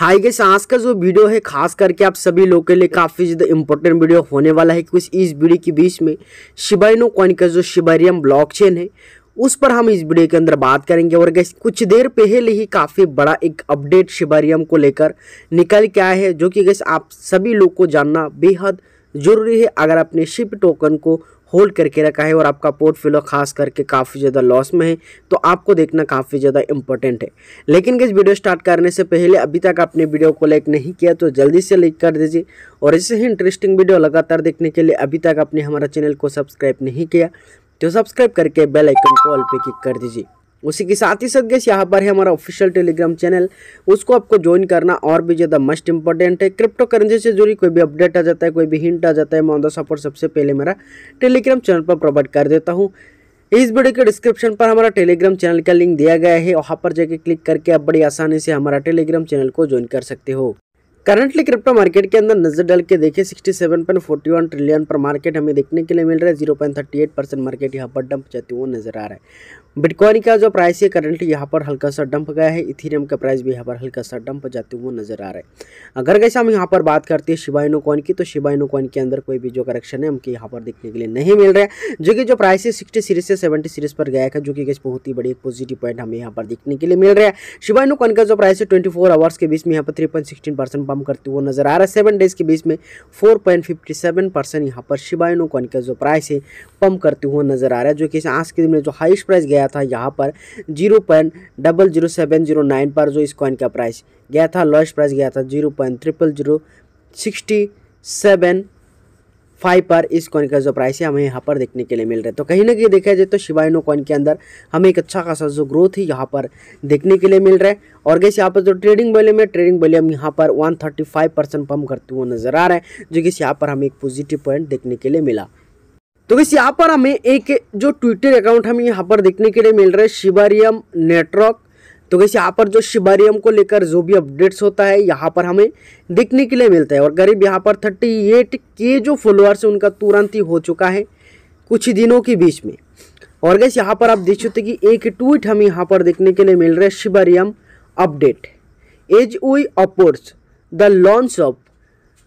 high guess आज का जो वीडियो है खास करके आप सभी लोगों के लिए काफ़ी ज़्यादा इंपॉर्टेंट वीडियो होने वाला है क्योंकि इस वीडियो के बीच में शिबाइनो कॉइन का जो शिबारियम ब्लॉकचेन है उस पर हम इस वीडियो के अंदर बात करेंगे और गैस कुछ देर पहले ही काफ़ी बड़ा एक अपडेट शिबारियम को लेकर निकल के आया है जो कि गैस आप सभी लोग को जानना बेहद ज़रूरी है अगर आपने शिप टोकन को होल्ड करके रखा है और आपका पोर्टफोलियो खास करके काफ़ी ज़्यादा लॉस में है तो आपको देखना काफ़ी ज़्यादा इंपॉर्टेंट है लेकिन इस वीडियो स्टार्ट करने से पहले अभी तक आपने वीडियो को लाइक नहीं किया तो जल्दी से लाइक कर दीजिए और ऐसे ही इंटरेस्टिंग वीडियो लगातार देखने के लिए अभी तक आपने हमारा चैनल को सब्सक्राइब नहीं किया तो सब्सक्राइब करके बेल आइकन को ऑल पे क्लिक कर दीजिए उसी के साथ ही साथ गैस यहाँ पर है हमारा ऑफिशियल टेलीग्राम चैनल उसको आपको ज्वाइन करना और भी ज़्यादा मस्ट इंपॉर्टेंट है क्रिप्टो करेंसी से जुड़ी कोई भी अपडेट आ जाता है कोई भी हिंट आ जाता है मैं ऑन द सपोर्ट सबसे पहले मेरा टेलीग्राम चैनल पर प्रोवाइड कर देता हूँ इस वीडियो के डिस्क्रिप्शन पर हमारा टेलीग्राम चैनल का लिंक दिया गया है वहाँ पर जाके क्लिक करके आप बड़ी आसानी से हमारा टेलीग्राम चैनल को ज्वाइन कर सकते हो करंटली क्रिप्टो मार्केट के अंदर नजर डाल के देखिए 67.41 ट्रिलियन पर मार्केट हमें देखने के लिए मिल रहा है 0.38 परसेंट मार्केट यहाँ पर डंप जाती हुआ नजर आ रहा है बिटकॉइन का जो प्राइस है करंटली यहाँ पर हल्का सा डंप गया है इथेरियम का प्राइस भी यहाँ पर हल्का सा डंप जाते हुए नजर आ रहा है अगर कैसे हम यहाँ पर बात करते हैं शिवाइनो कॉइन की तो शिवाइनो कॉइन के अंदर कोई भी जो करेक्शन है हमको यहाँ पर देखने के लिए नहीं मिल रहा है जो कि जो प्राइस है सिक्सटी सीरीज से सेवेंटी सीरीज पर गया है जो कि बहुत ही बड़ी एक पॉजिटिव पॉइंट हमें यहाँ पर देखने के लिए मिल रहा है शिवाइनो कॉइन का जो प्राइस है ट्वेंटी फोर आवर्स के बीच में यहाँ पर थ्री पॉइंट सिक्सटीन परसेंट करते हुए नजर आ रहा है सेवन डेज के बीच में four point fifty seven percent यहाँ पर शिवाइनो कॉइन का जो प्राइस है पम्प करते हुए नजर आ रहा है जो कि आज के दिन में जो हाइस्ट प्राइस गया गया था यहाँ पर zero point double zero seven zero nine पर जो इस कॉइन का प्राइस गया था लोएस्ट प्राइस गया था zero point triple zero sixty seven five पर इस कॉइन का जो प्राइस है हमें यहाँ पर देखने के लिए मिल रहा है तो कहीं ना कहीं देखा जाए तो शिवाइनो कॉइन के अंदर हमें एक अच्छा खासा जो ग्रोथ है यहाँ पर देखने के लिए मिल रहा है और कैसे यहाँ पर जो ट्रेडिंग वॉल्यूम है ट्रेडिंग वॉल्यूम यहाँ पर 135 परसेंट पम्प करते हुए नजर आ रहे हैं जो कि यहाँ पर हमें एक पॉजिटिव पॉइंट देखने के लिए मिला तो वैसे यहाँ पर हमें एक जो ट्विटर अकाउंट हमें यहाँ पर देखने के लिए मिल रहा है शिबारियम नेटवर्क तो कैसे यहाँ पर जो शिबारियम को लेकर जो भी अपडेट्स होता है यहाँ पर हमें देखने के लिए मिलता है और करीब यहाँ पर थर्टी एट के जो फॉलोअर्स हैं उनका तुरंत ही हो चुका है कुछ दिनों के बीच में और कैसे यहाँ पर आप देख सकते कि एक ट्वीट हमें यहाँ पर देखने के लिए मिल रहा है Shibarium update as we approach the launch of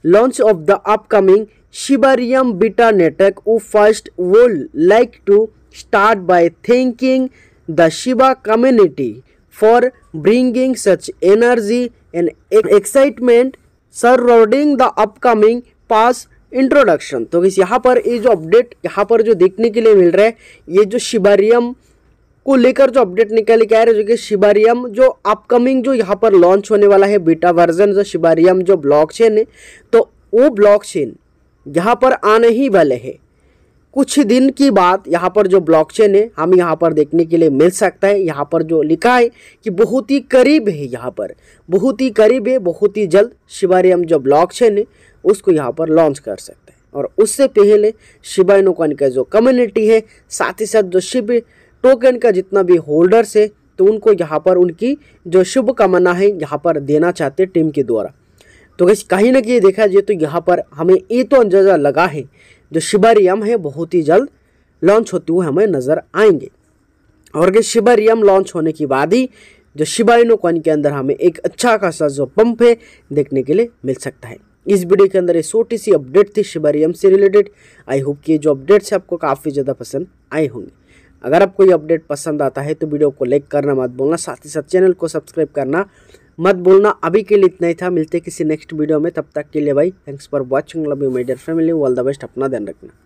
launch of the upcoming Shibarium beta network we first would like to start by thinking the Shiba community for bringing such energy and excitement surrounding the upcoming pass introduction तो इस यहाँ पर ये जो update यहाँ पर जो देखने के लिए मिल रहा है ये जो शिबरियम को लेकर जो अपडेट निकल के आ रहे जो कि शिबारियम जो अपकमिंग जो यहाँ पर लॉन्च होने वाला है बीटा वर्जन जो शिबारियम जो ब्लॉकचेन है तो वो ब्लॉकचेन यहाँ पर आने ही वाले हैं कुछ दिन की बात यहाँ पर जो ब्लॉकचेन है हम यहाँ पर देखने के लिए मिल सकता है यहाँ पर जो लिखा है कि बहुत ही करीब है यहाँ पर बहुत ही करीब है बहुत ही जल्द शिबारियम जो ब्लॉकचेन है उसको यहाँ पर लॉन्च कर सकते हैं और उससे पहले शिबाइनोकॉइन का जो कम्युनिटी है साथ ही साथ जो शिव टोकन का जितना भी होल्डर्स है तो उनको यहाँ पर उनकी जो शुभकामना है यहाँ पर देना चाहते टीम के द्वारा तो कहीं ना कहीं देखा जाए तो यहाँ पर हमें ये तो अंदाजा लगा है जो शिबारियम है बहुत ही जल्द लॉन्च होते हुए हमें नज़र आएंगे और गैस शिबारियम लॉन्च होने के बाद ही जो शिबाइनो कॉइन के अंदर हमें एक अच्छा खासा जो पंप है देखने के लिए मिल सकता है इस वीडियो के अंदर एक छोटी सी अपडेट थी शिबारियम से रिलेटेड आई होप कि जो अपडेट्स है आपको काफ़ी ज़्यादा पसंद आए होंगे अगर आपको ये अपडेट पसंद आता है तो वीडियो को लाइक करना मत बोलना साथ ही साथ चैनल को सब्सक्राइब करना मत बोलना अभी के लिए इतना ही था मिलते किसी नेक्स्ट वीडियो में तब तक के लिए भाई thanks for watching love you my dear family all the best अपना ध्यान रखना